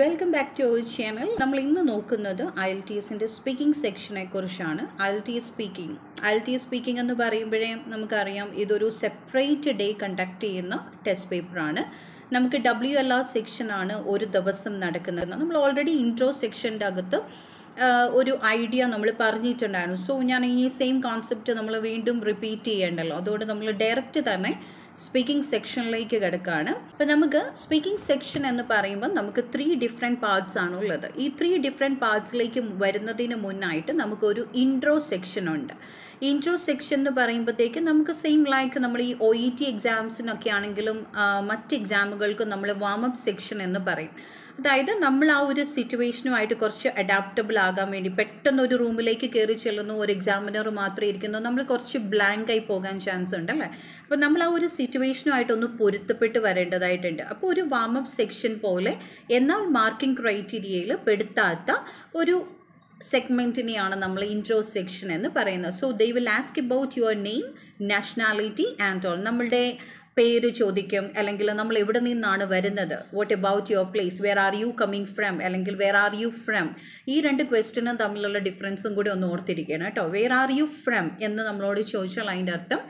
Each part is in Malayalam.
welcome back to our channel നമ്മൾ ഇന്ന് നോക്കുന്നത് ഐ എൽ ടി എസിൻ്റെ സ്പീക്കിംഗ് സെക്ഷനെ കുറിച്ചാണ് IELTS speaking IELTS speaking എന്ന് പറയുമ്പോഴേ നമുക്കറിയാം ഇതൊരു സെപ്പറേറ്റ് ഡേ കണ്ടക്ട് ചെയ്യുന്ന ടെസ്റ്റ് പേപ്പറാണ് നമുക്ക് ഡബ്ല്യു എൽ ആർ സെക്ഷനാണ് ഒരു ദിവസം നടക്കുന്നത് നമ്മൾ ഓൾറെഡി ഇൻട്രോ സെക്ഷൻ്റെ അകത്ത് ഒരു ഐഡിയ നമ്മൾ പറഞ്ഞിട്ടുണ്ടായിരുന്നു സോ ഞാൻ ഈ സെയിം കോൺസെപ്റ്റ് നമ്മൾ വീണ്ടും റിപ്പീറ്റ് ചെയ്യേണ്ടല്ലോ അതുകൊണ്ട് നമ്മൾ ഡയറക്റ്റ് തന്നെ സ്പീക്കിംഗ് സെക്ഷനിലേക്ക് കിടക്കുകയാണ് അപ്പോൾ നമുക്ക് സ്പീക്കിംഗ് സെക്ഷൻ എന്ന് പറയുമ്പോൾ നമുക്ക് ത്രീ ഡിഫറെൻറ്റ് പാർട്സ് ആണുള്ളത് ഈ ത്രീ ഡിഫറെൻറ്റ് പാർട്സിലേക്ക് വരുന്നതിന് മുന്നായിട്ട് നമുക്കൊരു ഇൻട്രോ സെക്ഷൻ ഉണ്ട് ഇൻട്രോ സെക്ഷൻ എന്ന് പറയുമ്പോഴത്തേക്ക് നമുക്ക് സെയിം ലൈക്ക് നമ്മൾ ഈ ഒ ഇ ടി എക്സാംസിനൊക്കെ ആണെങ്കിലും മറ്റ് എക്സാമുകൾക്കും നമ്മൾ വാം അപ്പ് സെക്ഷൻ എന്ന് പറയും അതായത് നമ്മൾ ആ ഒരു സിറ്റുവേഷനുമായിട്ട് കുറച്ച് അഡാപ്റ്റബിൾ ആകാൻ വേണ്ടി പെട്ടെന്ന് ഒരു റൂമിലേക്ക് കയറി ചെല്ലുന്നു ഒരു എക്സാമിനർ മാത്രമേ ഇരിക്കുന്നു നമ്മൾ കുറച്ച് ബ്ലാങ്കായി പോകാൻ ചാൻസ് ഉണ്ട് അല്ലേ അപ്പോൾ നമ്മൾ ആ ഒരു സിറ്റുവേഷനുമായിട്ടൊന്ന് പൊരുത്തപ്പെട്ട് വരേണ്ടതായിട്ടുണ്ട് അപ്പോൾ ഒരു വാമപ്പ് സെക്ഷൻ പോലെ എന്നാൽ മാർക്കിംഗ് ക്രൈറ്റീരിയയിൽ പെടുത്താത്ത ഒരു സെഗ്മെൻറ്റിനെയാണ് നമ്മൾ ഇൻട്രോ സെക്ഷൻ എന്ന് പറയുന്നത് so they will ask about your name nationality and all നമ്മളുടെ പേര് ചോദിക്കും അല്ലെങ്കിൽ നമ്മൾ എവിടെ നിന്നാണ് വരുന്നത് what about your place where are you coming from അല്ലെങ്കിൽ വെർ ആർ യു ഫ്രം ഈ രണ്ട് ക്വസ്റ്റിനും തമ്മിലുള്ള ഡിഫറൻസും കൂടി ഒന്ന് ഓർത്തിരിക്കണം കേട്ടോ വെർ ആർ യു ഫ്രം എന്ന് നമ്മളോട് ചോദിച്ചാൽ അതിൻ്റെ അർത്ഥം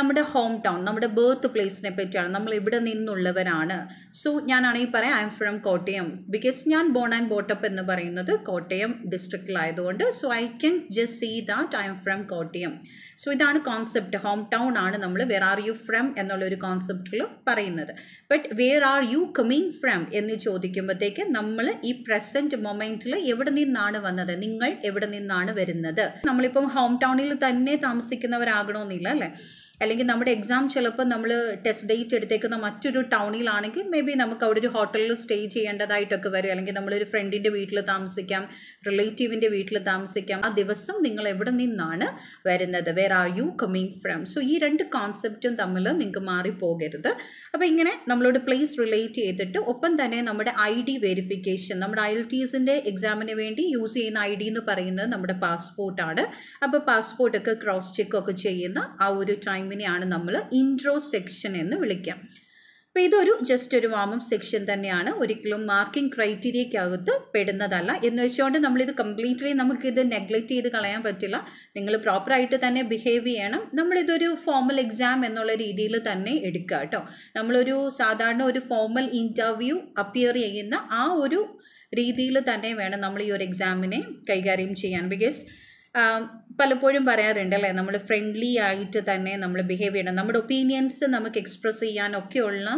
നമ്മുടെ ഹോം ടൗൺ നമ്മുടെ ബേർത്ത് പ്ലേസിനെ പറ്റിയാണ് നമ്മൾ ഇവിടെ നിന്നുള്ളവരാണ് സോ ഞാനാണെങ്കിൽ പറയാം I am from Kottayam because ഞാൻ ബോൺ ആൻഡ് ബോട്ടപ്പ് എന്ന് പറയുന്നത് കോട്ടയം ഡിസ്ട്രിക്റ്റിലായതുകൊണ്ട് so I can just see that I am from Kottayam so ഇതാണ് കോൺസെപ്റ്റ് ഹോം ടൗൺ ആണ് നമ്മൾ വെർ ആർ യു ഫ്രം എന്നുള്ളൊരു കോൺസെപ്റ്റിൽ പറയുന്നത് but where are you coming from എന്ന് ചോദിക്കുമ്പോഴത്തേക്ക് നമ്മൾ ഈ പ്രസൻറ്റ് മൊമെൻറ്റിൽ എവിടെ നിന്നാണ് വന്നത് നിങ്ങൾ എവിടെ നിന്നാണ് വരുന്നത് നമ്മളിപ്പം ഹോം ടൗണിൽ തന്നെ താമസിക്കുന്നവരാകണമെന്നില്ല അല്ലേ അല്ലെങ്കിൽ നമ്മുടെ എക്സാം ചിലപ്പോൾ നമ്മൾ ടെസ്റ്റ് ഡേറ്റ് എടുത്തേക്കുന്ന മറ്റൊരു ടൗണിലാണെങ്കിൽ മേ ബി നമുക്ക് അവിടെ ഒരു ഹോട്ടലിൽ സ്റ്റേ ചെയ്യേണ്ടതായിട്ടൊക്കെ വരും അല്ലെങ്കിൽ നമ്മളൊരു ഫ്രണ്ടിൻ്റെ വീട്ടിൽ താമസിക്കാം റിലേറ്റീവിൻ്റെ വീട്ടിൽ താമസിക്കാം ആ ദിവസം നിങ്ങൾ എവിടെ നിന്നാണ് വരുന്നത് where are you coming from so ഈ രണ്ട് കോൺസെപ്റ്റും തമ്മിൽ നിങ്ങൾക്ക് മാറിപ്പോകരുത് അപ്പോൾ ഇങ്ങനെ നമ്മളോട് പ്ലേസ് റിലേറ്റ് ചെയ്തിട്ട് ഒപ്പം തന്നെ നമ്മുടെ ഐ ഡി വെരിഫിക്കേഷൻ നമ്മുടെ ഐ എൽ ടി എസിൻ്റെ എക്സാമിന് വേണ്ടി യൂസ് ചെയ്യുന്ന ഐ ഡി എന്ന് പറയുന്നത് നമ്മുടെ പാസ്പോർട്ടാണ് അപ്പോൾ പാസ്പോർട്ടൊക്കെ ക്രോസ് ചെക്കൊക്കെ ചെയ്യുന്ന ആ ഒരു ടൈം ടൈമിനെയാണ് നമ്മൾ ഇൻട്രോ സെക്ഷൻ എന്ന് വിളിക്കാം അപ്പോൾ ഇതൊരു ജസ്റ്റ് ഒരു വാമം സെക്ഷൻ തന്നെയാണ് ഒരിക്കലും മാർക്കിംഗ് ക്രൈറ്റീരിയക്കകത്ത് പെടുന്നതല്ല എന്ന് വെച്ചുകൊണ്ട് നമ്മളിത് കംപ്ലീറ്റ്ലി നമുക്കിത് നെഗ്ലക്റ്റ് ചെയ്ത് കളയാൻ പറ്റില്ല നിങ്ങൾ പ്രോപ്പറായിട്ട് തന്നെ ബിഹേവ് ചെയ്യണം നമ്മളിതൊരു ഫോമൽ എക്സാം എന്നുള്ള രീതിയിൽ തന്നെ എടുക്കുക കേട്ടോ നമ്മളൊരു സാധാരണ ഒരു ഫോമൽ ഇൻ്റർവ്യൂ അപ്പിയർ ചെയ്യുന്ന ആ ഒരു രീതിയിൽ തന്നെ വേണം നമ്മൾ ഈ ഒരു എക്സാമിനെ കൈകാര്യം ചെയ്യാൻ ബിക്കോസ് പലപ്പോഴും പറയാറുണ്ട് അല്ലേ നമ്മൾ ഫ്രണ്ട്ലി ആയിട്ട് തന്നെ നമ്മൾ ബിഹേവ് ചെയ്യണം നമ്മുടെ ഒപ്പീനിയൻസ് നമുക്ക് എക്സ്പ്രസ് ചെയ്യാനൊക്കെയുള്ള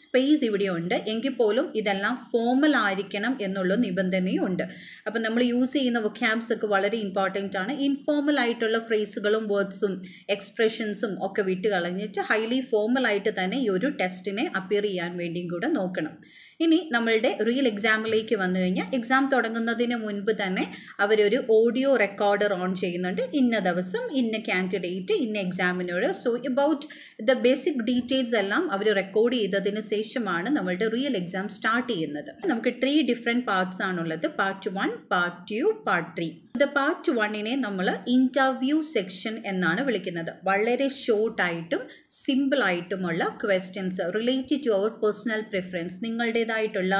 സ്പേസ് ഇവിടെയുണ്ട് എങ്കിൽ പോലും ഇതെല്ലാം ഫോമൽ ആയിരിക്കണം എന്നുള്ള നിബന്ധനയും ഉണ്ട് അപ്പം നമ്മൾ യൂസ് ചെയ്യുന്ന വൊക്കാബ്സ് ഒക്കെ വളരെ ഇമ്പോർട്ടൻ്റ് ആണ് ഇൻഫോമൽ ആയിട്ടുള്ള ഫ്രേസുകളും വേർഡ്സും എക്സ്പ്രഷൻസും ഒക്കെ വിട്ട് കളഞ്ഞിട്ട് ഹൈലി ഫോമൽ ആയിട്ട് തന്നെ ഈ ഒരു ടെസ്റ്റിനെ അപ്പിയർ ചെയ്യാൻ വേണ്ടിയും കൂടെ നോക്കണം ഇനി നമ്മളുടെ റിയൽ എക്സാമിലേക്ക് വന്നു കഴിഞ്ഞാൽ എക്സാം തുടങ്ങുന്നതിന് മുൻപ് തന്നെ അവരൊരു ഓഡിയോ റെക്കോർഡർ ഓൺ ചെയ്യുന്നുണ്ട് ഇന്ന ദിവസം ഇന്ന കാൻഡിഡേറ്റ് ഇന്ന എക്സാമിനോട് so about the basic details എല്ലാം അവർ റെക്കോർഡ് ചെയ്തതിന് ശേഷമാണ് നമ്മളുടെ റിയൽ എക്സാം സ്റ്റാർട്ട് ചെയ്യുന്നത് നമുക്ക് ത്രീ ഡിഫറെൻറ്റ് പാർട്സ് ആണുള്ളത് part one part two part three the part വണ്ണിനെ നമ്മൾ ഇൻ്റർവ്യൂ സെക്ഷൻ എന്നാണ് വിളിക്കുന്നത് വളരെ ഷോർട്ടായിട്ടും സിമ്പിളായിട്ടുമുള്ള questions related to our personal preference നിങ്ങളുടെ നിങ്ങളുടേതായിട്ടുള്ള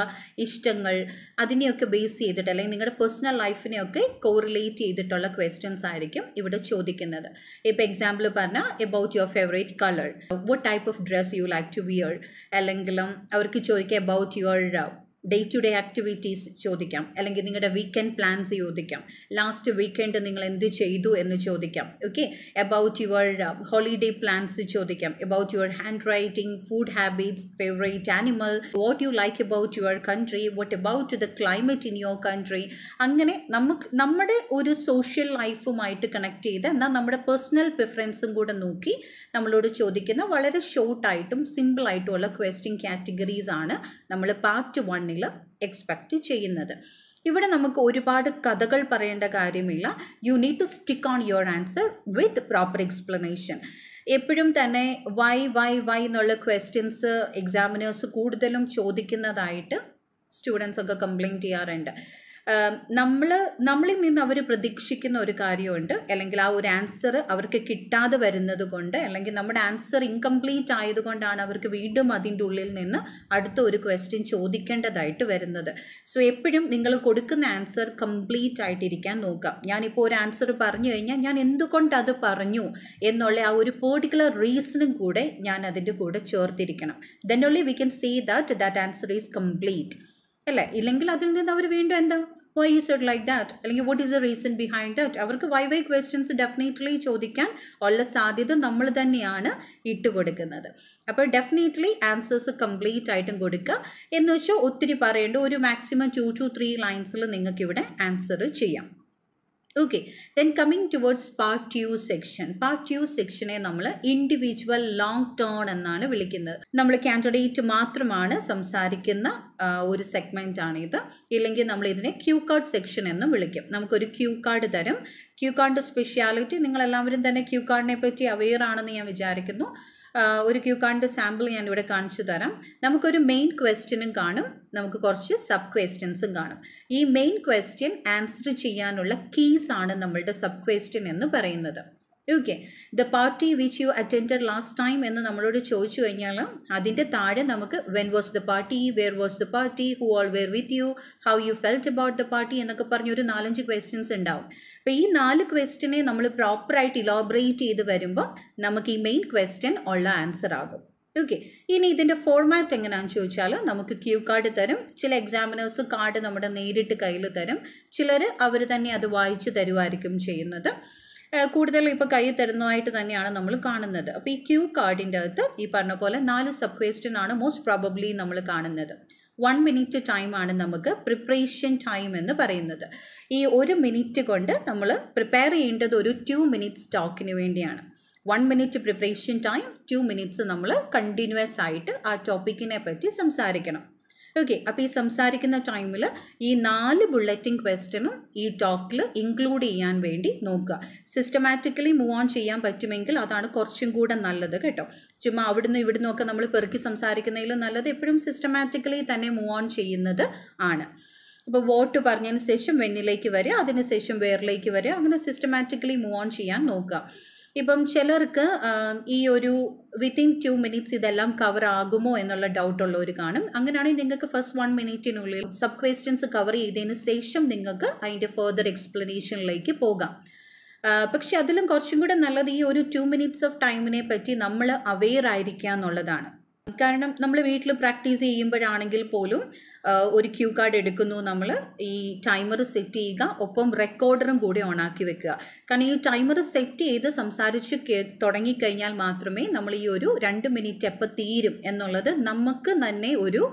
ഇഷ്ടങ്ങൾ അതിനെയൊക്കെ ബേസ് ചെയ്തിട്ട് അല്ലെങ്കിൽ നിങ്ങളുടെ പേഴ്സണൽ ലൈഫിനെയൊക്കെ കോറിലേറ്റ് ചെയ്തിട്ടുള്ള ക്വസ്റ്റ്യൻസ് ആയിരിക്കും ഇവിടെ ചോദിക്കുന്നത് ഇപ്പോൾ എക്സാമ്പിൾ പറഞ്ഞാൽ about your favourite colour what type of dress you like to wear അല്ലെങ്കിലും അവർക്ക് ചോദിക്കുക about your day to day activities ചോദിക്കാം അല്ലെങ്കിൽ നിങ്ങളുടെ വീക്കെൻഡ് പ്ലാൻസ് ചോദിക്കാം ലാസ്റ്റ് വീക്കെൻഡ് നിങ്ങൾ എന്ത് ചെയ്തു എന്ന് ചോദിക്കാം okay about your holiday plans ചോദിക്കാം about your handwriting food habits favourite animal what you like about your country what about the climate in your country അങ്ങനെ നമുക്ക് നമ്മുടെ ഒരു സോഷ്യൽ ലൈഫുമായിട്ട് കണക്ട് ചെയ്ത് എന്നാൽ നമ്മുടെ പേഴ്സണൽ പ്രിഫറൻസും കൂടെ നോക്കി നമ്മളോട് ചോദിക്കുന്ന വളരെ ഷോർട്ടായിട്ടും സിമ്പിളായിട്ടുമുള്ള ക്വസ്റ്റ്യൻ കാറ്റഗറീസ് ആണ് നമ്മൾ പാർട്ട് വണ്ണിൽ നമ്മളിൽ എക്സ്പെക്റ്റ് ചെയ്യുന്നത് ഇവിടെ നമുക്ക് ഒരുപാട് കഥകൾ പറയേണ്ട കാര്യമില്ല you need to stick on your answer with proper explanation എപ്പോഴും തന്നെ വൈ വൈ വൈ എന്നുള്ള ക്വസ്റ്റ്യൻസ് എക്സാമിനേഴ്സ് കൂടുതലും ചോദിക്കുന്നതായിട്ട് സ്റ്റുഡൻസ് ഒക്കെ കംപ്ലയിൻറ്റ് ചെയ്യാറുണ്ട് നമ്മൾ നമ്മളിൽ നിന്ന് അവർ പ്രതീക്ഷിക്കുന്ന ഒരു കാര്യമുണ്ട് അല്ലെങ്കിൽ ആ ഒരു ആൻസർ അവർക്ക് കിട്ടാതെ വരുന്നത് കൊണ്ട് അല്ലെങ്കിൽ നമ്മുടെ ആൻസർ ഇൻകംപ്ലീറ്റ് ആയതുകൊണ്ടാണ് അവർക്ക് വീണ്ടും അതിൻ്റെ ഉള്ളിൽ നിന്ന് അടുത്ത ഒരു ക്വസ്റ്റ്യൻ ചോദിക്കേണ്ടതായിട്ട് വരുന്നത് സോ എപ്പോഴും നിങ്ങൾ കൊടുക്കുന്ന ആൻസർ കംപ്ലീറ്റ് ആയിട്ടിരിക്കാൻ നോക്കുക ഞാനിപ്പോൾ ഒരു ആൻസർ പറഞ്ഞു കഴിഞ്ഞാൽ ഞാൻ എന്തുകൊണ്ട് അത് പറഞ്ഞു എന്നുള്ള ആ ഒരു പേർട്ടിക്കുലർ റീസണും കൂടെ ഞാൻ അതിൻ്റെ കൂടെ ചേർത്തിരിക്കണം then only we can say that that answer is complete അല്ലേ ഇല്ലെങ്കിൽ അതിൽ നിന്ന് അവർ വീണ്ടും എന്താ why you said like that അല്ലെങ്കിൽ what is a reason behind that അവർക്ക് വൈ വൈ ക്വസ്റ്റ്യൻസ് ഡെഫിനറ്റ്ലി ചോദിക്കാൻ ഉള്ള സാധ്യത നമ്മൾ തന്നെയാണ് ഇട്ട് കൊടുക്കുന്നത് അപ്പോൾ ഡെഫിനറ്റ്ലി ആൻസേഴ്സ് കംപ്ലീറ്റ് ആയിട്ടും കൊടുക്കുക എന്ന് വെച്ചാൽ ഒത്തിരി പറയേണ്ട ഒരു മാക്സിമം ടു ടു ത്രീ ലൈൻസിൽ നിങ്ങൾക്കിവിടെ ആൻസർ ചെയ്യാം okay then coming towards part you section part you സെക്ഷനെ നമ്മൾ ഇൻഡിവിജ്വൽ ലോങ് ടേൺ എന്നാണ് വിളിക്കുന്നത് നമ്മൾ കാൻഡിഡേറ്റ് മാത്രമാണ് സംസാരിക്കുന്ന ഒരു സെഗ്മെൻ്റ് ആണിത് ഇല്ലെങ്കിൽ നമ്മൾ ഇതിനെ ക്യൂ കാർഡ് സെക്ഷൻ എന്നും വിളിക്കും നമുക്കൊരു ക്യൂ കാർഡ് തരും ക്യൂ കാർഡിൻ്റെ സ്പെഷ്യാലിറ്റി നിങ്ങളെല്ലാവരും തന്നെ ക്യൂ കാർഡിനെ പറ്റി അവെയർ ആണെന്ന് ഞാൻ വിചാരിക്കുന്നു ഒരു ക്യൂ കാർഡിൻ്റെ സാമ്പിൾ ഞാൻ ഇവിടെ കാണിച്ചു തരാം നമുക്കൊരു മെയിൻ ക്വസ്റ്റ്യനും കാണും നമുക്ക് കുറച്ച് സബ് ക്വസ്റ്റ്യൻസും കാണും ഈ മെയിൻ ക്വസ്റ്റ്യൻ ആൻസർ ചെയ്യാനുള്ള കീസ് ആണ് നമ്മളുടെ സബ് ക്വസ്റ്റ്യൻ എന്ന് പറയുന്നത് okay the party which you attend last time എന്ന് നമ്മളോട് ചോദിച്ചു കഴിഞ്ഞാൽ അതിൻ്റെ താഴെ നമുക്ക് when was the party where was the party who all were with you how you felt about the party എന്നൊക്കെ പറഞ്ഞൊരു നാലഞ്ച് ക്വസ്റ്റ്യൻസ് ഉണ്ടാവും അപ്പോൾ ഈ നാല് ക്വസ്റ്റ്യനെ നമ്മൾ പ്രോപ്പറായിട്ട് ഇലോബറേറ്റ് ചെയ്ത് വരുമ്പോൾ നമുക്ക് ഈ മെയിൻ ക്വസ്റ്റ്യൻ ഉള്ള ആൻസർ ആകും ഓക്കെ ഇനി ഇതിൻ്റെ ഫോർമാറ്റ് എങ്ങനെയാണെന്ന് ചോദിച്ചാൽ നമുക്ക് ക്യൂ കാർഡ് തരും ചില എക്സാമിനേഴ്സ് കാർഡ് നമ്മുടെ നേരിട്ട് കയ്യിൽ തരും ചിലർ അവർ തന്നെ അത് വായിച്ചു തരുമായിരിക്കും ചെയ്യുന്നത് കൂടുതൽ ഇപ്പോൾ കൈ തരുന്നതായിട്ട് തന്നെയാണ് നമ്മൾ കാണുന്നത് അപ്പോൾ ഈ ക്യൂ കാർഡിൻ്റെ അകത്ത് ഈ പറഞ്ഞ പോലെ നാല് സബ് ക്വസ്റ്റ്യൻ ആണ് മോസ്റ്റ് പ്രോബബ്ലി നമ്മൾ കാണുന്നത് വൺ മിനിറ്റ് ടൈമാണ് നമുക്ക് പ്രിപ്പറേഷൻ ടൈം എന്ന് പറയുന്നത് ഈ ഒരു മിനിറ്റ് കൊണ്ട് നമ്മൾ പ്രിപ്പയർ ചെയ്യേണ്ടത് ഒരു ടു മിനിറ്റ്സ് ടോക്കിന് വേണ്ടിയാണ് one minute preparation time two minutes നമ്മൾ കണ്ടിന്യൂസ് ആയിട്ട് ആ ടോപ്പിക്കിനെ പറ്റി സംസാരിക്കണം ഓക്കെ അപ്പോൾ ഈ സംസാരിക്കുന്ന ടൈമിൽ ഈ നാല് ബുള്ളറ്റിംഗ് ക്വസ്റ്റനും ഈ ടോക്കിൽ ഇൻക്ലൂഡ് ചെയ്യാൻ വേണ്ടി നോക്കുക സിസ്റ്റമാറ്റിക്കലി മൂവ് ഓൺ ചെയ്യാൻ പറ്റുമെങ്കിൽ അതാണ് കുറച്ചും കൂടെ നല്ലത് കേട്ടോ ചുമ്മാ അവിടുന്ന് ഇവിടുന്നൊക്കെ നമ്മൾ പെറുക്കി സംസാരിക്കുന്നതിലും നല്ലത് എപ്പോഴും സിസ്റ്റമാറ്റിക്കലി തന്നെ മൂവ് ഓൺ ചെയ്യുന്നത് ആണ് അപ്പോൾ വോട്ട് പറഞ്ഞതിന് ശേഷം വെണ്ണിലേക്ക് വരിക ശേഷം വേറിലേക്ക് വരിക അങ്ങനെ സിസ്റ്റമാറ്റിക്കലി മൂവ് ഓൺ ചെയ്യാൻ നോക്കുക ഇപ്പം ചിലർക്ക് ഈ ഒരു വിത്തിൻ ടു മിനിറ്റ്സ് ഇതെല്ലാം കവർ ആകുമോ എന്നുള്ള ഡൗട്ട് ഉള്ളവർ കാണും അങ്ങനെയാണെങ്കിൽ നിങ്ങൾക്ക് ഫസ്റ്റ് വൺ മിനിറ്റിനുള്ളിൽ സബ് ക്വസ്റ്റ്യൻസ് കവർ ചെയ്തതിന് ശേഷം നിങ്ങൾക്ക് അതിൻ്റെ ഫെർദർ എക്സ്പ്ലനേഷനിലേക്ക് പോകാം പക്ഷെ അതിലും കുറച്ചും കൂടെ നല്ലത് ഈ ഒരു ടു മിനിറ്റ്സ് ഓഫ് ടൈമിനെ പറ്റി നമ്മൾ അവെയർ ആയിരിക്കുക എന്നുള്ളതാണ് കാരണം നമ്മൾ വീട്ടിൽ പ്രാക്ടീസ് ചെയ്യുമ്പോഴാണെങ്കിൽ പോലും ഒരു ക്യൂ കാർഡ് എടുക്കുന്നു നമ്മൾ ഈ ടൈമർ സെറ്റ് ചെയ്യുക ഒപ്പം റെക്കോർഡറും കൂടി ഓണാക്കി വെക്കുക കാരണം ഈ ടൈമർ സെറ്റ് ചെയ്ത് സംസാരിച്ച് തുടങ്ങിക്കഴിഞ്ഞാൽ മാത്രമേ നമ്മൾ ഈ ഒരു രണ്ട് മിനിറ്റ് എപ്പോൾ തീരും എന്നുള്ളത് നമുക്ക് തന്നെ ഒരു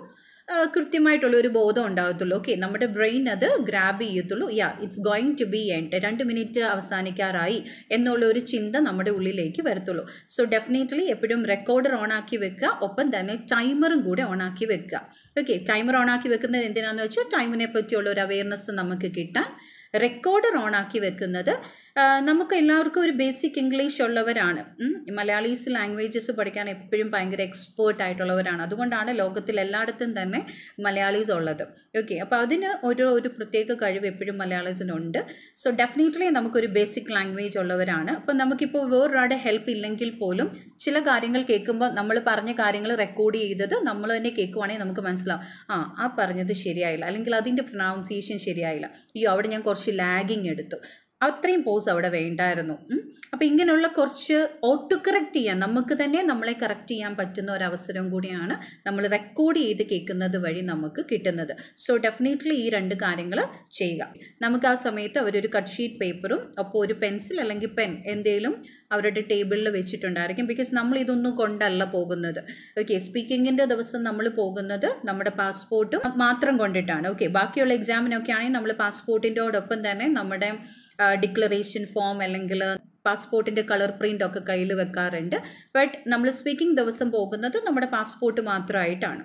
കൃത്യമായിട്ടുള്ള ഒരു ബോധം ഉണ്ടാകത്തുള്ളൂ ഓക്കെ നമ്മുടെ ബ്രെയിൻ അത് ഗ്രാബ് ചെയ്യത്തുള്ളൂ yeah it's going to be end രണ്ട് മിനിറ്റ് അവസാനിക്കാറായി എന്നുള്ള ഒരു ചിന്ത നമ്മുടെ ഉള്ളിലേക്ക് വരത്തുള്ളൂ സോ ഡെഫിനറ്റ്ലി എപ്പോഴും റെക്കോർഡർ ഓൺ ആക്കി വെക്കുക ഒപ്പം തന്നെ ടൈമറും കൂടെ ഓൺ ആക്കി വെക്കുക ഓക്കെ ടൈമർ ഓൺ ആക്കി വെക്കുന്നത് എന്തിനാണെന്ന് വെച്ചാൽ ടൈമിനെ പറ്റിയുള്ള ഒരു അവയർനെസ് നമുക്ക് കിട്ടാൻ റെക്കോർഡർ ഓൺ ആക്കി വെക്കുന്നത് നമുക്ക് എല്ലാവർക്കും ഒരു ബേസിക് ഇംഗ്ലീഷ് ഉള്ളവരാണ് മലയാളീസ് ലാംഗ്വേജസ് പഠിക്കാൻ എപ്പോഴും ഭയങ്കര എക്സ്പേർട്ട് ആയിട്ടുള്ളവരാണ് അതുകൊണ്ടാണ് ലോകത്തിൽ എല്ലായിടത്തും തന്നെ മലയാളീസ് ഉള്ളത് ഓക്കെ അപ്പോൾ അതിന് ഒരു ഒരു പ്രത്യേക കഴിവ് എപ്പോഴും മലയാളീസിനുണ്ട് സോ ഡെഫിനറ്റ്ലി നമുക്കൊരു ബേസിക് ലാംഗ്വേജ് ഉള്ളവരാണ് അപ്പോൾ നമുക്കിപ്പോൾ വേറൊരാളുടെ ഹെൽപ്പ് ഇല്ലെങ്കിൽ പോലും ചില കാര്യങ്ങൾ കേൾക്കുമ്പോൾ നമ്മൾ പറഞ്ഞ കാര്യങ്ങൾ റെക്കോർഡ് ചെയ്തത് നമ്മൾ തന്നെ കേൾക്കുവാണെങ്കിൽ നമുക്ക് മനസ്സിലാവും ആ ആ പറഞ്ഞത് ശരിയായില്ല അല്ലെങ്കിൽ അതിൻ്റെ പ്രൊനൗൺസിയേഷൻ ശരിയായില്ല അയ്യോ അവിടെ ഞാൻ കുറച്ച് ലാഗിങ് എടുത്തു അത്രയും പോസ് അവിടെ വേണ്ടായിരുന്നു അപ്പം ഇങ്ങനെയുള്ള കുറച്ച് ഓട്ടോ കറക്റ്റ് ചെയ്യാൻ നമുക്ക് തന്നെ നമ്മളെ കറക്റ്റ് ചെയ്യാൻ പറ്റുന്ന ഒരു അവസരം കൂടിയാണ് നമ്മൾ റെക്കോർഡ് ചെയ്ത് കേൾക്കുന്നത് വഴി നമുക്ക് കിട്ടുന്നത് സോ ഡെഫിനറ്റ്ലി ഈ രണ്ട് കാര്യങ്ങൾ ചെയ്യുക നമുക്ക് ആ സമയത്ത് അവരൊരു കട്ട് ഷീറ്റ് പേപ്പറും അപ്പോൾ ഒരു പെൻസിൽ അല്ലെങ്കിൽ പെൻ എന്തെങ്കിലും അവരുടെ ടേബിളിൽ വെച്ചിട്ടുണ്ടായിരിക്കും ബിക്കോസ് നമ്മൾ ഇതൊന്നും കൊണ്ടല്ല പോകുന്നത് ഓക്കെ സ്പീക്കിങ്ങിൻ്റെ ദിവസം നമ്മൾ പോകുന്നത് നമ്മുടെ പാസ്പോർട്ടും മാത്രം കൊണ്ടിട്ടാണ് ഓക്കെ ബാക്കിയുള്ള എക്സാമിനൊക്കെ ആണെങ്കിൽ നമ്മൾ പാസ്പോർട്ടിൻ്റെയോടൊപ്പം തന്നെ നമ്മുടെ ഡിക്ലറേഷൻ ഫോം അല്ലെങ്കിൽ പാസ്പോർട്ടിൻ്റെ കളർ പ്രിൻ്റ് ഒക്കെ കയ്യിൽ വെക്കാറുണ്ട് ബട്ട് നമ്മൾ സ്പീക്കിംഗ് ദിവസം പോകുന്നത് നമ്മുടെ പാസ്പോർട്ട് മാത്രമായിട്ടാണ്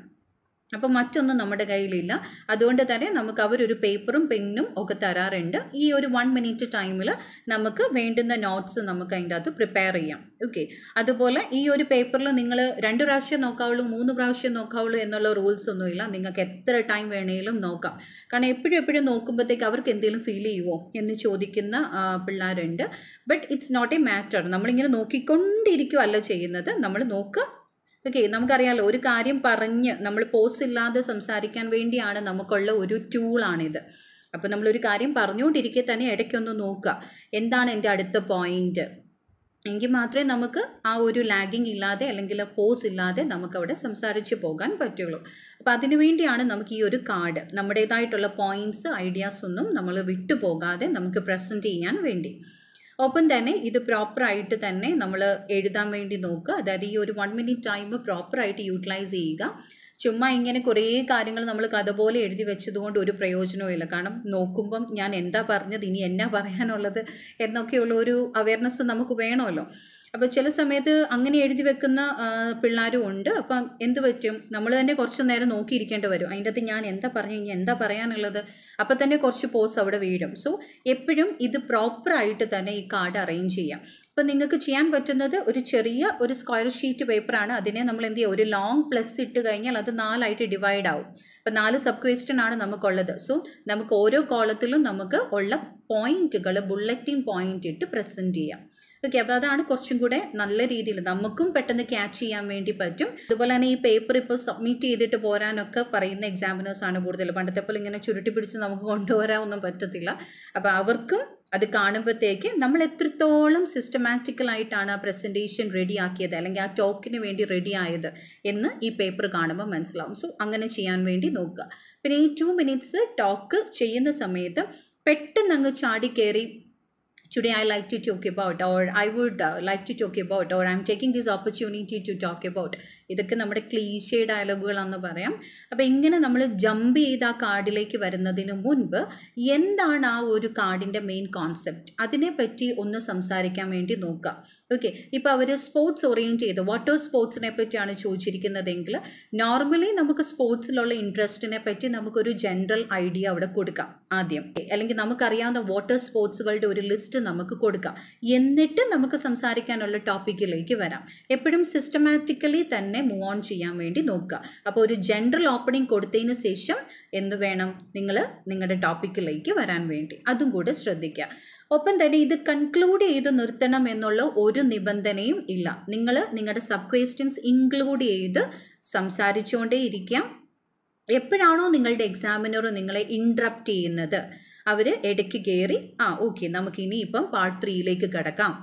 അപ്പോൾ മറ്റൊന്നും നമ്മുടെ കയ്യിലില്ല അതുകൊണ്ട് തന്നെ നമുക്ക് അവരൊരു പേപ്പറും പെന്നും ഒക്കെ തരാറുണ്ട് ഈ ഒരു വൺ മിനിറ്റ് ടൈമിൽ നമുക്ക് വേണ്ടുന്ന നോട്ട്സ് നമുക്ക് അതിൻ്റെ അകത്ത് പ്രിപ്പയർ ചെയ്യാം ഓക്കെ അതുപോലെ ഈ ഒരു പേപ്പറിൽ നിങ്ങൾ രണ്ട് പ്രാവശ്യം നോക്കാവുള്ളൂ മൂന്ന് പ്രാവശ്യം നോക്കാവുള്ളൂ എന്നുള്ള റൂൾസ് ഒന്നുമില്ല നിങ്ങൾക്ക് എത്ര ടൈം വേണമെങ്കിലും നോക്കാം കാരണം എപ്പോഴും എപ്പോഴും നോക്കുമ്പോഴത്തേക്ക് അവർക്ക് എന്തെങ്കിലും ഫീൽ ചെയ്യുമോ എന്ന് ചോദിക്കുന്ന പിള്ളേരുണ്ട് but it's not a matter നമ്മളിങ്ങനെ നോക്കിക്കൊണ്ടിരിക്കുകയല്ല ചെയ്യുന്നത് നമ്മൾ നോക്കുക ഓക്കെ നമുക്കറിയാലോ ഒരു കാര്യം പറഞ്ഞ് നമ്മൾ പോസ് ഇല്ലാതെ സംസാരിക്കാൻ വേണ്ടിയാണ് നമുക്കുള്ള ഒരു ടൂളാണിത് അപ്പോൾ നമ്മളൊരു കാര്യം പറഞ്ഞുകൊണ്ടിരിക്കെ തന്നെ ഇടയ്ക്കൊന്ന് നോക്കുക എന്താണ് എൻ്റെ അടുത്ത പോയിന്റ് എങ്കിൽ മാത്രമേ നമുക്ക് ആ ഒരു ലാഗിങ് ഇല്ലാതെ അല്ലെങ്കിൽ പോസ് ഇല്ലാതെ നമുക്കവിടെ സംസാരിച്ച് പോകാൻ പറ്റുള്ളൂ അപ്പോൾ അതിനുവേണ്ടിയാണ് നമുക്ക് ഈ ഒരു കാർഡ് നമ്മുടേതായിട്ടുള്ള പോയിൻറ്റ്സ് ഐഡിയാസ് ഒന്നും നമ്മൾ വിട്ടുപോകാതെ നമുക്ക് പ്രസൻറ്റ് ചെയ്യാൻ വേണ്ടി ഒപ്പം തന്നെ ഇത് പ്രോപ്പറായിട്ട് തന്നെ നമ്മൾ എഴുതാൻ വേണ്ടി നോക്കുക അതായത് ഈ ഒരു വൺ മിനിറ്റ് ടൈം പ്രോപ്പറായിട്ട് യൂട്ടിലൈസ് ചെയ്യുക ചുമ്മാ ഇങ്ങനെ കുറേ കാര്യങ്ങൾ നമ്മൾ കഥ പോലെ എഴുതി വെച്ചതുകൊണ്ട് ഒരു പ്രയോജനവുമില്ല കാരണം നോക്കുമ്പം ഞാൻ എന്താ പറഞ്ഞത് ഇനി എന്നാ പറയാനുള്ളത് എന്നൊക്കെയുള്ള ഒരു അവയർനെസ് നമുക്ക് വേണമല്ലോ അപ്പോൾ ചില സമയത്ത് അങ്ങനെ എഴുതി വെക്കുന്ന പിള്ളേരും ഉണ്ട് അപ്പം എന്ത് പറ്റും നമ്മൾ തന്നെ കുറച്ച് നേരം നോക്കിയിരിക്കേണ്ടി വരും അതിൻ്റെ അകത്ത് ഞാൻ എന്താ പറഞ്ഞു കഴിഞ്ഞാൽ എന്താ പറയാനുള്ളത് അപ്പോൾ തന്നെ കുറച്ച് പോസ് അവിടെ വീഴും സോ എപ്പോഴും ഇത് പ്രോപ്പറായിട്ട് തന്നെ ഈ കാർഡ് അറേഞ്ച് ചെയ്യാം അപ്പം നിങ്ങൾക്ക് ചെയ്യാൻ പറ്റുന്നത് ഒരു ചെറിയ ഒരു സ്ക്വയർ ഷീറ്റ് പേപ്പറാണ് അതിനെ നമ്മൾ എന്ത് ചെയ്യുക ഒരു ലോങ് പ്ലസ് ഇട്ട് കഴിഞ്ഞാൽ അത് നാലായിട്ട് ഡിവൈഡ് ആവും അപ്പം നാല് സബ് ക്വസ്റ്റ്യൻ ആണ് നമുക്കുള്ളത് സോ നമുക്ക് ഓരോ കോളത്തിലും നമുക്ക് ഉള്ള പോയിന്റുകൾ ബുള്ളറ്റിൻ പോയിന്റ് ഇട്ട് പ്രസൻറ്റ് ചെയ്യാം ഓക്കെ അപ്പോൾ അതാണ് കുറച്ചും കൂടെ നല്ല രീതിയിൽ നമുക്കും പെട്ടെന്ന് ക്യാച്ച് ചെയ്യാൻ വേണ്ടി പറ്റും അതുപോലെ തന്നെ ഈ പേപ്പർ ഇപ്പോൾ സബ്മിറ്റ് ചെയ്തിട്ട് പോരാനൊക്കെ പറയുന്ന എക്സാമിനേഴ്സാണ് കൂടുതൽ പണ്ടത്തെ പോലെ ഇങ്ങനെ ചുരുട്ടി പിടിച്ച് നമുക്ക് കൊണ്ടുവരാനൊന്നും പറ്റത്തില്ല അപ്പോൾ അവർക്കും അത് കാണുമ്പോഴത്തേക്ക് നമ്മൾ എത്രത്തോളം സിസ്റ്റമാറ്റിക്കലായിട്ടാണ് ആ പ്രസൻറ്റേഷൻ റെഡി ആക്കിയത് അല്ലെങ്കിൽ ആ ടോക്കിന് വേണ്ടി റെഡി ആയത് എന്ന് ഈ പേപ്പർ കാണുമ്പോൾ മനസ്സിലാവും സോ അങ്ങനെ ചെയ്യാൻ വേണ്ടി നോക്കുക പിന്നെ ഈ ടു മിനിറ്റ്സ് ടോക്ക് ചെയ്യുന്ന സമയത്ത് പെട്ടെന്ന് അങ്ങ് ചാടി കയറി today I like to talk about or I would uh, like to talk about or I'm taking this opportunity to talk about ഇതൊക്കെ നമ്മുടെ ക്ലീശേ ഡയലോഗുകളാണെന്ന് പറയാം അപ്പോൾ ഇങ്ങനെ നമ്മൾ ജമ്പ് ചെയ്ത് ആ കാർഡിലേക്ക് വരുന്നതിന് മുൻപ് എന്താണ് ആ ഒരു കാർഡിൻ്റെ മെയിൻ കോൺസെപ്റ്റ് അതിനെപ്പറ്റി ഒന്ന് സംസാരിക്കാൻ വേണ്ടി നോക്കാം ഓക്കെ ഇപ്പോൾ അവർ സ്പോർട്സ് ഓറിയൻറ്റ് ചെയ്ത് വാട്ടർ സ്പോർട്സിനെ പറ്റിയാണ് ചോദിച്ചിരിക്കുന്നതെങ്കിൽ നോർമലി നമുക്ക് സ്പോർട്സിലുള്ള ഇൻട്രസ്റ്റിനെ പറ്റി നമുക്കൊരു ജനറൽ ഐഡിയ അവിടെ കൊടുക്കാം ആദ്യം അല്ലെങ്കിൽ നമുക്കറിയാവുന്ന വാട്ടർ സ്പോർട്സുകളുടെ ഒരു ലിസ്റ്റ് നമുക്ക് കൊടുക്കാം എന്നിട്ട് നമുക്ക് സംസാരിക്കാനുള്ള ടോപ്പിക്കിലേക്ക് വരാം എപ്പോഴും സിസ്റ്റമാറ്റിക്കലി തന്നെ തന്നെ മൂവ് ഓൺ ചെയ്യാൻ വേണ്ടി നോക്കുക അപ്പോൾ ഒരു ജനറൽ ഓപ്പണിംഗ് കൊടുത്തതിന് ശേഷം എന്ത് വേണം നിങ്ങൾ നിങ്ങളുടെ ടോപ്പിക്കിലേക്ക് വരാൻ വേണ്ടി അതും കൂടെ ശ്രദ്ധിക്കുക ഒപ്പം തന്നെ ഇത് കൺക്ലൂഡ് ചെയ്ത് നിർത്തണം എന്നുള്ള ഒരു നിബന്ധനയും ഇല്ല നിങ്ങൾ നിങ്ങളുടെ സബ് ക്വസ്റ്റ്യൻസ് ഇൻക്ലൂഡ് ചെയ്ത് സംസാരിച്ചുകൊണ്ടേ ഇരിക്കാം എപ്പോഴാണോ നിങ്ങളുടെ എക്സാമിനർ നിങ്ങളെ ഇൻട്രപ്റ്റ് ചെയ്യുന്നത് അവർ ഇടയ്ക്ക് കയറി ആ ഓക്കെ നമുക്ക് ഇനിയിപ്പം പാർട്ട് ത്രീയിലേക്ക് കിടക്കാം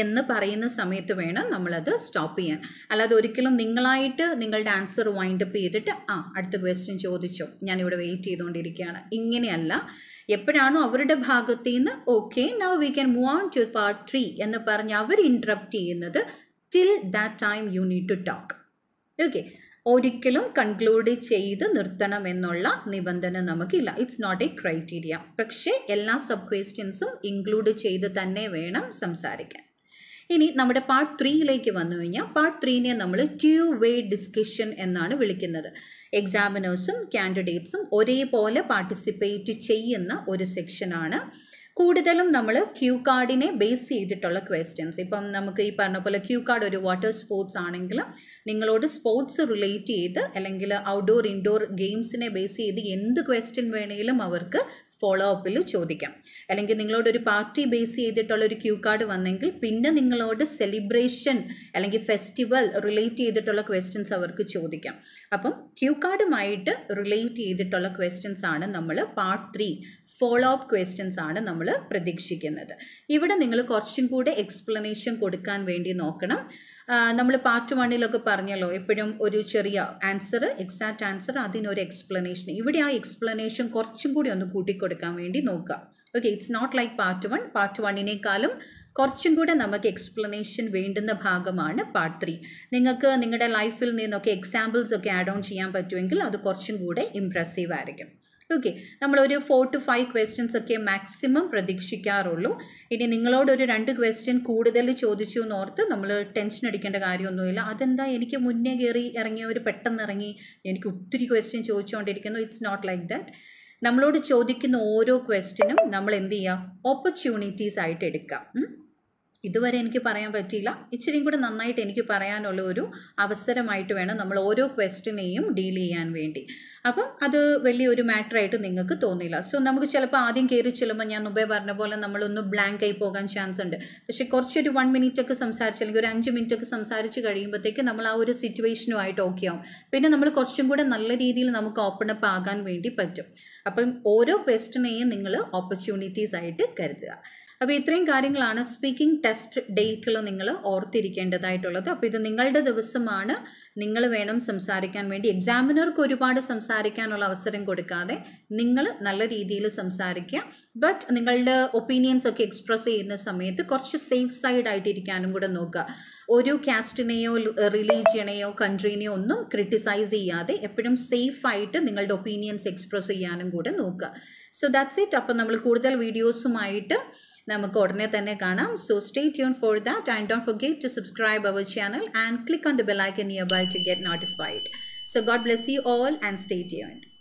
എന്ന് പറയുന്ന സമയത്ത് വേണം നമ്മളത് സ്റ്റോപ്പ് ചെയ്യാൻ അല്ലാതെ ഒരിക്കലും നിങ്ങളായിട്ട് നിങ്ങളുടെ ആൻസർ വൈൻഡ് അപ്പ് ചെയ്തിട്ട് ആ അടുത്ത ക്വസ്റ്റ്യൻ ചോദിച്ചോ ഞാനിവിടെ വെയിറ്റ് ചെയ്തുകൊണ്ടിരിക്കുകയാണ് ഇങ്ങനെയല്ല എപ്പോഴാണോ അവരുടെ ഭാഗത്ത് നിന്ന് okay now we can move on to part three എന്ന് പറഞ്ഞ് അവർ ഇൻട്രപ്റ്റ് ചെയ്യുന്നത് till that time you need to talk okay ഒരിക്കലും കൺക്ലൂഡ് ചെയ്ത് നിർത്തണം എന്നുള്ള നിബന്ധന നമുക്കില്ല ഇറ്റ്സ് നോട്ട് എ ക്രൈറ്റീരിയ പക്ഷേ എല്ലാ സബ് ക്വസ്റ്റ്യൻസും ഇൻക്ലൂഡ് ചെയ്ത് തന്നെ വേണം സംസാരിക്കാൻ ഇനി നമ്മുടെ പാർട്ട് ത്രീയിലേക്ക് വന്നു കഴിഞ്ഞാൽ പാർട്ട് ത്രീനെ നമ്മൾ ട്യൂ വേ ഡിസ്കഷൻ എന്നാണ് വിളിക്കുന്നത് എക്സാമിനേഴ്സും കാൻഡിഡേറ്റ്സും ഒരേപോലെ പാർട്ടിസിപ്പേറ്റ് ചെയ്യുന്ന ഒരു സെക്ഷനാണ് കൂടുതലും നമ്മൾ ക്യൂ കാർഡിനെ ബേസ് ചെയ്തിട്ടുള്ള ക്വസ്റ്റ്യൻസ് ഇപ്പം നമുക്ക് ഈ പറഞ്ഞ പോലെ ക്യൂ കാർഡ് ഒരു വാട്ടർ സ്പോർട്സ് ആണെങ്കിൽ നിങ്ങളോട് സ്പോർട്സ് റിലേറ്റ് ചെയ്ത് അല്ലെങ്കിൽ ഔട്ട്ഡോർ ഇൻഡോർ ഗെയിംസിനെ ബേസ് ചെയ്ത് എന്ത് ക്വസ്റ്റ്യൻ വേണമെങ്കിലും അവർക്ക് ഫോളോ അപ്പിൽ ചോദിക്കാം അല്ലെങ്കിൽ നിങ്ങളോടൊരു പാർട്ടി ബേസ് ചെയ്തിട്ടുള്ള ഒരു ക്യൂ കാർഡ് വന്നെങ്കിൽ പിന്നെ നിങ്ങളോട് സെലിബ്രേഷൻ അല്ലെങ്കിൽ ഫെസ്റ്റിവൽ റിലേറ്റ് ചെയ്തിട്ടുള്ള ക്വസ്റ്റ്യൻസ് അവർക്ക് ചോദിക്കാം അപ്പം ക്യൂ കാർഡുമായിട്ട് റിലേറ്റ് ചെയ്തിട്ടുള്ള ക്വസ്റ്റ്യൻസ് ആണ് നമ്മൾ part three follow up questions ആണ് നമ്മൾ പ്രതീക്ഷിക്കുന്നത് ഇവിടെ നിങ്ങൾ കുറച്ചും കൂടെ എക്സ്പ്ലനേഷൻ കൊടുക്കാൻ വേണ്ടി നോക്കണം നമ്മൾ പാർട്ട് വണ്ണിലൊക്കെ പറഞ്ഞല്ലോ എപ്പോഴും ഒരു ചെറിയ ആൻസർ എക്സാക്റ്റ് ആൻസർ അതിനൊരു എക്സ്പ്ലനേഷൻ ഇവിടെ ആ എക്സ്പ്ലനേഷൻ കുറച്ചും കൂടി ഒന്ന് കൂട്ടിക്കൊടുക്കാൻ വേണ്ടി നോക്കുക okay it's not like part one part വണ്ണിനേക്കാളും കുറച്ചും കൂടെ നമുക്ക് എക്സ്പ്ലനേഷൻ വേണ്ടുന്ന ഭാഗമാണ് പാർട്ട് ത്രീ നിങ്ങൾക്ക് നിങ്ങളുടെ ലൈഫിൽ നിന്നൊക്കെ എക്സാമ്പിൾസ് ഒക്കെ ആഡ് ഓൺ ചെയ്യാൻ പറ്റുമെങ്കിൽ അത് കുറച്ചും കൂടെ ഇമ്പ്രസീവ് ആയിരിക്കും ഓക്കെ നമ്മളൊരു ഫോർ ടു ഫൈവ് ക്വസ്റ്റ്യൻസ് ഒക്കെ മാക്സിമം പ്രതീക്ഷിക്കാറുള്ളൂ ഇനി നിങ്ങളോടൊരു രണ്ട് ക്വസ്റ്റ്യൻ കൂടുതൽ ചോദിച്ചു എന്നോർത്ത് നമ്മൾ ടെൻഷൻ അടിക്കേണ്ട കാര്യമൊന്നുമില്ല അതെന്താ എനിക്ക് മുന്നേ കയറി ഇറങ്ങിയവർ പെട്ടെന്ന് ഇറങ്ങി എനിക്ക് ഒത്തിരി ക്വസ്റ്റ്യൻ ചോദിച്ചുകൊണ്ടിരിക്കുന്നു ഇറ്റ്സ് നോട്ട് ലൈക്ക് ദാറ്റ് നമ്മളോട് ചോദിക്കുന്ന ഓരോ ക്വസ്റ്റ്യനും നമ്മൾ എന്ത് ചെയ്യുക ഓപ്പർച്യൂണിറ്റീസ് ആയിട്ട് എടുക്കാം ഇതുവരെ എനിക്ക് പറയാൻ പറ്റിയില്ല ഇച്ചിരിയും കൂടെ നന്നായിട്ട് എനിക്ക് പറയാനുള്ള ഒരു അവസരമായിട്ട് വേണം നമ്മൾ ഓരോ ക്വസ്റ്റ്യനെയും ഡീൽ ചെയ്യാൻ വേണ്ടി അപ്പം അത് വലിയൊരു മാറ്ററായിട്ട് നിങ്ങൾക്ക് തോന്നില്ല സോ നമുക്ക് ചിലപ്പോൾ ആദ്യം കയറി ചെല്ലുമ്പോൾ ഞാൻ മുമ്പേ പറഞ്ഞ പോലെ നമ്മളൊന്ന് ബ്ലാങ്ക് ആയി പോകാൻ ചാൻസ് ഉണ്ട് പക്ഷേ കുറച്ചൊരു വൺ മിനിറ്റ് ഒക്കെ സംസാരിച്ചു അല്ലെങ്കിൽ ഒരു അഞ്ച് മിനിറ്റ് ഒക്കെ സംസാരിച്ച് കഴിയുമ്പോഴത്തേക്ക് നമ്മൾ ആ ഒരു സിറ്റുവേഷനുമായിട്ട് ഓക്കെ ആവും പിന്നെ നമ്മൾ കുറച്ചും കൂടെ നല്ല രീതിയിൽ നമുക്ക് ഓപ്പൺ അപ്പ് ആകാൻ വേണ്ടി പറ്റും അപ്പം ഓരോ ക്വസ്റ്റിനെയും നിങ്ങൾ ഓപ്പർച്യൂണിറ്റീസ് ആയിട്ട് കരുതുക അപ്പോൾ ഇത്രയും കാര്യങ്ങളാണ് സ്പീക്കിംഗ് ടെസ്റ്റ് ഡേറ്റിൽ നിങ്ങൾ ഓർത്തിരിക്കേണ്ടതായിട്ടുള്ളത് അപ്പോൾ ഇത് നിങ്ങളുടെ ദിവസമാണ് നിങ്ങൾ വേണം സംസാരിക്കാൻ വേണ്ടി എക്സാമിനർക്ക് ഒരുപാട് സംസാരിക്കാനുള്ള അവസരം കൊടുക്കാതെ നിങ്ങൾ നല്ല രീതിയിൽ സംസാരിക്കുക ബട്ട് നിങ്ങളുടെ ഒപ്പീനിയൻസ് ഒക്കെ എക്സ്പ്രസ് ചെയ്യുന്ന സമയത്ത് കുറച്ച് സേഫ് സൈഡ് ആയിട്ടിരിക്കാനും കൂടെ നോക്കുക ഒരു കാസ്റ്റിനെയോ റിലീജിയനെയോ കൺട്രീനെയോ ഒന്നും ക്രിട്ടിസൈസ് ചെയ്യാതെ എപ്പോഴും സേഫ് ആയിട്ട് നിങ്ങളുടെ ഒപ്പീനിയൻസ് എക്സ്പ്രസ് ചെയ്യാനും കൂടെ നോക്കുക സോ ദാറ്റ്സ് ഇറ്റ് അപ്പോൾ നമ്മൾ കൂടുതൽ വീഡിയോസുമായിട്ട് നമുക്ക് ഉടനെ തന്നെ കാണാം so stay tune for that and don't forget to subscribe our channel and click on the bell icon nearby to get notified so God bless you all and stay tuned